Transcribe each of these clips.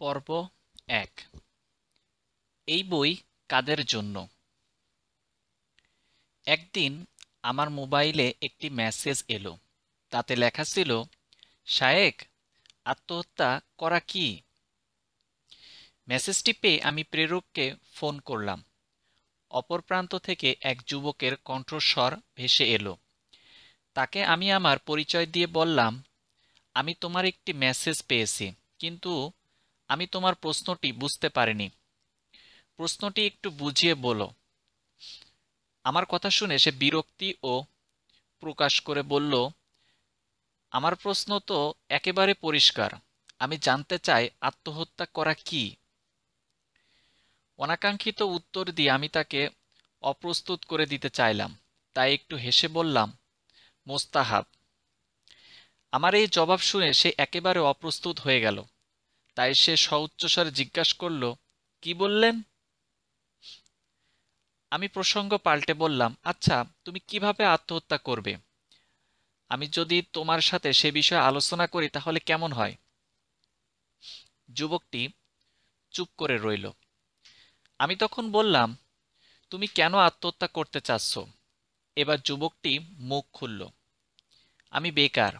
পর্ব এক এই বই কাদের জন্য একদিন আমার মোবাইলে একটি মেসেজ এলো তাতে লেখা ছিল শায়েক আত্মহত্যা করা কি মেসেজটি পেয়ে আমি প্রেরককে ফোন করলাম অপর প্রান্ত থেকে এক যুবকের কণ্ঠস্বর ভেসে এলো তাকে আমি আমার পরিচয় দিয়ে বললাম আমি তোমার একটি মেসেজ পেয়েছি কিন্তু আমি তোমার প্রশ্নটি বুঝতে পারিনি প্রশ্নটি একটু বুঝিয়ে বলো আমার কথা শুনে সে বিরক্তি ও প্রকাশ করে বলল আমার প্রশ্ন তো একেবারে পরিষ্কার আমি জানতে চাই আত্মহত্যা করা কি অনাকাঙ্ক্ষিত উত্তর দিয়ে আমি তাকে অপ্রস্তুত করে দিতে চাইলাম তাই একটু হেসে বললাম মোস্তাহাব আমার এই জবাব শুনে সে একেবারে অপ্রস্তুত হয়ে গেল তাই সে সউচ্চস্বরে জিজ্ঞাসা করল কি বললেন আমি প্রসঙ্গ পাল্টে বললাম আচ্ছা তুমি কিভাবে আত্মহত্যা করবে আমি যদি তোমার সাথে সে বিষয়ে আলোচনা করি তাহলে কেমন হয় যুবকটি চুপ করে রইল আমি তখন বললাম তুমি কেন আত্মহত্যা করতে চাচ্ছ এবার যুবকটি মুখ খুলল আমি বেকার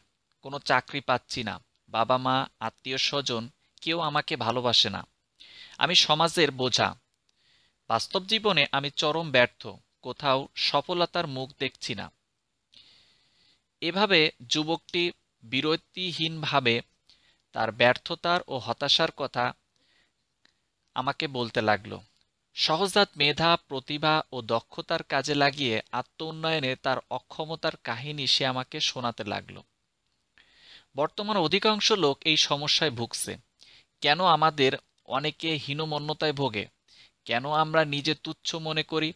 কোনো চাকরি পাচ্ছি না বাবা মা আত্মীয় স্বজন কেউ আমাকে ভালোবাসে না আমি সমাজের বোঝা বাস্তব জীবনে আমি চরম ব্যর্থ কোথাও সফলতার মুখ দেখছি না এভাবে যুবকটি বিরতিহীনভাবে তার ব্যর্থতার ও হতাশার কথা আমাকে বলতে লাগল সহজাত মেধা প্রতিভা ও দক্ষতার কাজে লাগিয়ে আত্ম উন্নয়নে তার অক্ষমতার কাহিনী সে আমাকে শোনাতে লাগল বর্তমান অধিকাংশ লোক এই সমস্যায় ভুগছে কেন আমাদের অনেকে হীনমন্যতায় ভোগে কেন আমরা নিজে তুচ্ছ মনে করি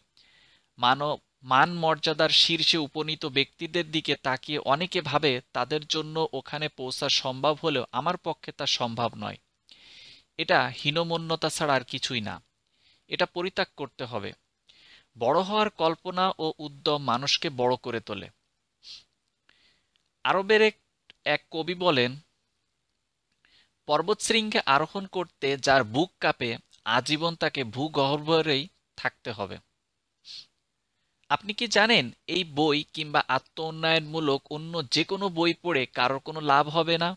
মানব মান মর্যাদার শীর্ষে উপনীত ব্যক্তিদের দিকে তাকিয়ে অনেকে ভাবে তাদের জন্য ওখানে পৌঁছা সম্ভব হলেও আমার পক্ষে তা সম্ভব নয় এটা হীনমন্যতা ছাড়া আর কিছুই না এটা পরিত্যাগ করতে হবে বড় হওয়ার কল্পনা ও উদ্যম মানুষকে বড় করে তোলে আরবের এক কবি বলেন পর্বতশৃঙ্গে আরোহণ করতে যার বুক কাঁপে আজীবন তাকে ভূগহ্বরেই থাকতে হবে আপনি কি জানেন এই বই কিংবা আত্ম উন্নয়নমূলক অন্য যে কোনো বই পড়ে কারোর কোনো লাভ হবে না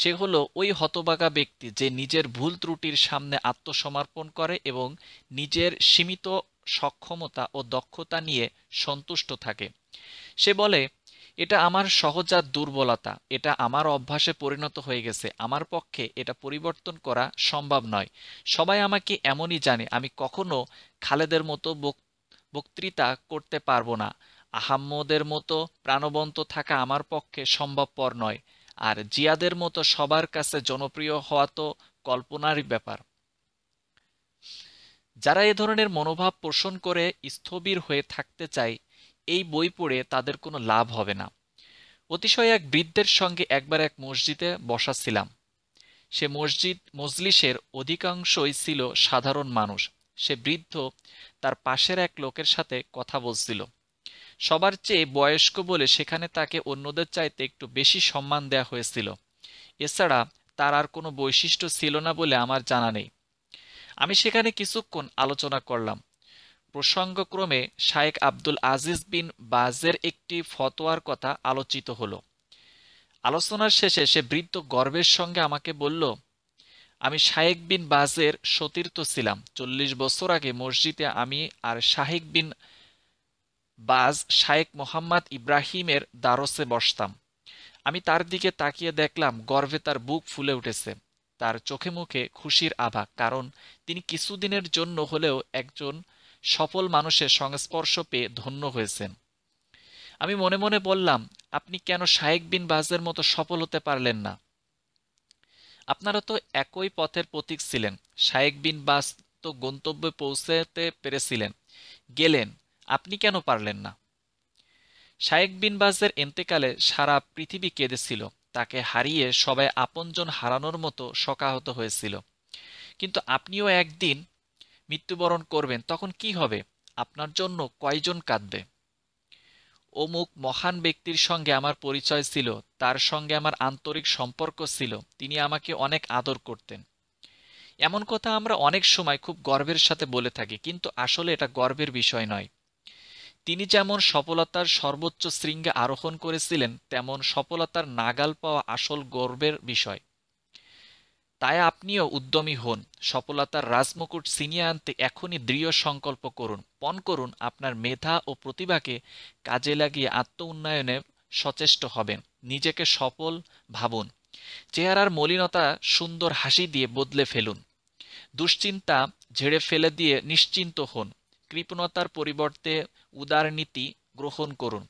সে হলো ওই হতবাগা ব্যক্তি যে নিজের ভুল ত্রুটির সামনে আত্মসমর্পণ করে এবং নিজের সীমিত সক্ষমতা ও দক্ষতা নিয়ে সন্তুষ্ট থাকে সে বলে এটা আমার সহজাত দুর্বলতা এটা আমার অভ্যাসে পরিণত হয়ে গেছে আমার পক্ষে এটা পরিবর্তন করা সম্ভব নয় সবাই আমাকে এমনই জানে আমি কখনো খালেদের মতো বক্তৃতা করতে পারবো না আহাম্মদের মতো প্রাণবন্ত থাকা আমার পক্ষে সম্ভবপর নয় আর জিয়াদের মতো সবার কাছে জনপ্রিয় হওয়া তো কল্পনারই ব্যাপার যারা এ ধরনের মনোভাব পোষণ করে স্থবির হয়ে থাকতে চায় এই বই পড়ে তাদের কোনো লাভ হবে না অতিশয় এক বৃদ্ধের সঙ্গে একবার এক মসজিদে বসাছিলাম সে মসজিদ মজলিসের অধিকাংশই ছিল সাধারণ মানুষ সে বৃদ্ধ তার পাশের এক লোকের সাথে কথা বলছিল সবার চেয়ে বয়স্ক বলে সেখানে তাকে অন্যদের চাইতে একটু বেশি সম্মান দেয়া হয়েছিল এছাড়া তার আর কোনো বৈশিষ্ট্য ছিল না বলে আমার জানা নেই আমি সেখানে কিছুক্ষণ আলোচনা করলাম প্রসঙ্গক্রমে শায়েক আব্দুল আজিজ বিন বাজের একটি ফতোয়ার কথা আলোচিত হলো আলোচনার শেষে সে বৃদ্ধ গর্বের সঙ্গে আমাকে বলল আমি শায়েক বিন বাজের সতীর্থ ছিলাম চল্লিশ বছর আগে মসজিদে আমি আর শাহেক বিন বাজ শায়েক মোহাম্মদ ইব্রাহিমের দ্বারসে বসতাম আমি তার দিকে তাকিয়ে দেখলাম গর্বে তার বুক ফুলে উঠেছে তার চোখে মুখে খুশির আভা কারণ তিনি কিছুদিনের জন্য হলেও একজন সফল মানুষের সংস্পর্শ পেয়ে ধন্য হয়েছেন আমি মনে মনে বললাম আপনি কেন শায়েক বিন বাজের মতো সফল হতে পারলেন না আপনারা তো একই পথের প্রতীক ছিলেন শায়েক বিন বাস তো গন্তব্যে পৌঁছাতে পেরেছিলেন গেলেন আপনি কেন পারলেন না শায়েক বিন বাজের এন্তেকালে সারা পৃথিবী কেঁদেছিল তাকে হারিয়ে সবাই আপনজন হারানোর মতো শকাহত হয়েছিল কিন্তু আপনিও একদিন মৃত্যুবরণ করবেন তখন কি হবে আপনার জন্য কয়জন কাঁদবে অমুক মহান ব্যক্তির সঙ্গে আমার পরিচয় ছিল তার সঙ্গে আমার আন্তরিক সম্পর্ক ছিল তিনি আমাকে অনেক আদর করতেন এমন কথা আমরা অনেক সময় খুব গর্বের সাথে বলে থাকি কিন্তু আসলে এটা গর্বের বিষয় নয় তিনি যেমন সফলতার সর্বোচ্চ শৃঙ্গে আরোহণ করেছিলেন তেমন সফলতার নাগাল পাওয়া আসল গর্বের বিষয় তাই আপনিও উদ্যমী হন সফলতার রাজমুকুট ছিনিয়ে আনতে এখনই দৃঢ় সংকল্প করুন পণ করুন আপনার মেধা ও প্রতিভাকে কাজে লাগিয়ে আত্ম উন্নয়নে সচেষ্ট হবেন নিজেকে সফল ভাবুন চেহারার মলিনতা সুন্দর হাসি দিয়ে বদলে ফেলুন দুশ্চিন্তা ঝেড়ে ফেলে দিয়ে নিশ্চিন্ত হন কৃপণতার পরিবর্তে উদার নীতি গ্রহণ করুন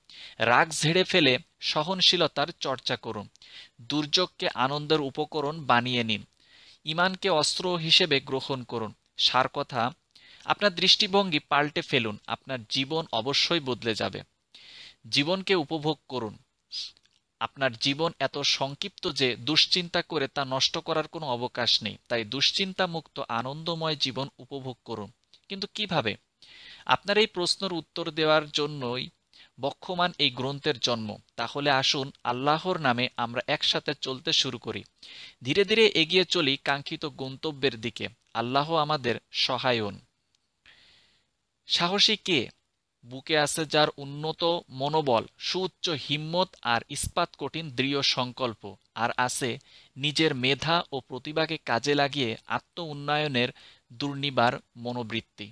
রাগ ঝেড়ে ফেলে সহনশীলতার চর্চা করুন দুর্যোগকে আনন্দের উপকরণ বানিয়ে নিন ইমানকে অস্ত্র হিসেবে গ্রহণ করুন সার কথা আপনার দৃষ্টিভঙ্গি পাল্টে ফেলুন আপনার জীবন অবশ্যই বদলে যাবে জীবনকে উপভোগ করুন আপনার জীবন এত সংক্ষিপ্ত যে দুশ্চিন্তা করে তা নষ্ট করার কোনো অবকাশ নেই তাই দুশ্চিন্তা মুক্ত আনন্দময় জীবন উপভোগ করুন কিন্তু কিভাবে আপনার এই প্রশ্নের উত্তর দেওয়ার জন্যই বক্ষমান এই গ্রন্থের জন্ম তাহলে আসুন আল্লাহর নামে আমরা একসাথে চলতে শুরু করি ধীরে ধীরে এগিয়ে চলি কাঙ্ক্ষিত গন্তব্যের দিকে আল্লাহ আমাদের সহায়ন সাহসী কে বুকে আছে যার উন্নত মনোবল সুউচ্চ হিম্মত আর ইস্পাত কঠিন দৃঢ় সংকল্প আর আছে নিজের মেধা ও প্রতিভাকে কাজে লাগিয়ে আত্ম উন্নয়নের দুর্নিবার মনোবৃত্তি